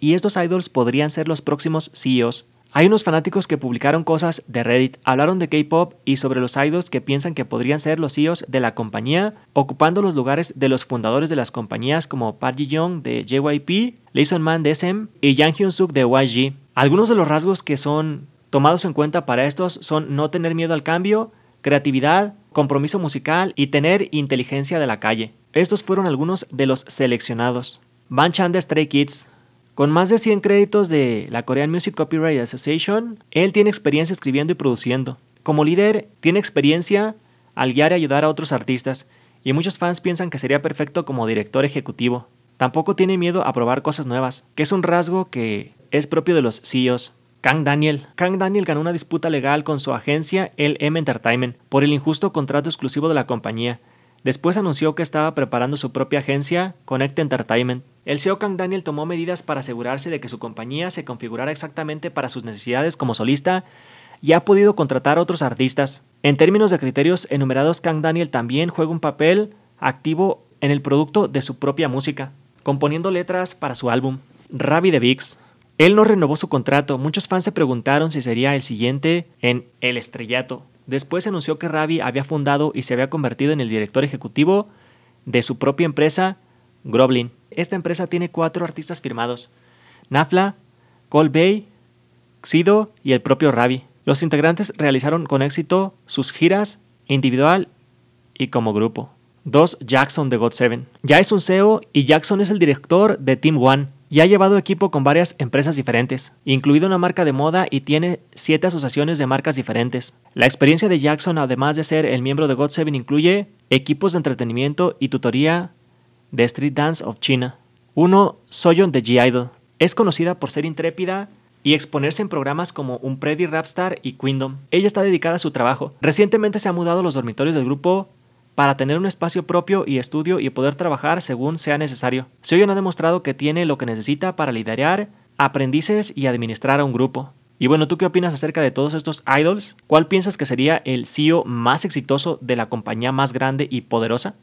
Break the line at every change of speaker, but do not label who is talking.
y estos idols podrían ser los próximos CEOs. Hay unos fanáticos que publicaron cosas de Reddit, hablaron de K-pop y sobre los idols que piensan que podrían ser los CEOs de la compañía, ocupando los lugares de los fundadores de las compañías como Park Ji-young de JYP, Lason Man de SM y Yang Hyun-suk de YG. Algunos de los rasgos que son tomados en cuenta para estos son no tener miedo al cambio, creatividad, compromiso musical y tener inteligencia de la calle. Estos fueron algunos de los seleccionados. Ban Chan de Stray Kids, con más de 100 créditos de la Korean Music Copyright Association, él tiene experiencia escribiendo y produciendo. Como líder, tiene experiencia al guiar y ayudar a otros artistas, y muchos fans piensan que sería perfecto como director ejecutivo. Tampoco tiene miedo a probar cosas nuevas, que es un rasgo que es propio de los CEOs. Kang Daniel. Kang Daniel ganó una disputa legal con su agencia LM Entertainment por el injusto contrato exclusivo de la compañía, Después anunció que estaba preparando su propia agencia, Connect Entertainment. El CEO Kang Daniel tomó medidas para asegurarse de que su compañía se configurara exactamente para sus necesidades como solista y ha podido contratar a otros artistas. En términos de criterios enumerados, Kang Daniel también juega un papel activo en el producto de su propia música, componiendo letras para su álbum. Ravi de Vix. Él no renovó su contrato. Muchos fans se preguntaron si sería el siguiente en El Estrellato. Después se anunció que Ravi había fundado y se había convertido en el director ejecutivo de su propia empresa, Groblin. Esta empresa tiene cuatro artistas firmados: Nafla, Colbey, Xido y el propio Ravi. Los integrantes realizaron con éxito sus giras individual y como grupo. 2. Jackson de God 7. Ya es un CEO y Jackson es el director de Team One, y ha llevado equipo con varias empresas diferentes, incluida una marca de moda y tiene siete asociaciones de marcas diferentes. La experiencia de Jackson, además de ser el miembro de God 7 incluye equipos de entretenimiento y tutoría de Street Dance of China. 1. Soyon de G-Idol. Es conocida por ser intrépida y exponerse en programas como Un Rapstar y Quindom. Ella está dedicada a su trabajo. Recientemente se ha mudado a los dormitorios del grupo para tener un espacio propio y estudio y poder trabajar según sea necesario. no ha demostrado que tiene lo que necesita para liderar aprendices y administrar a un grupo. Y bueno, ¿tú qué opinas acerca de todos estos idols? ¿Cuál piensas que sería el CEO más exitoso de la compañía más grande y poderosa?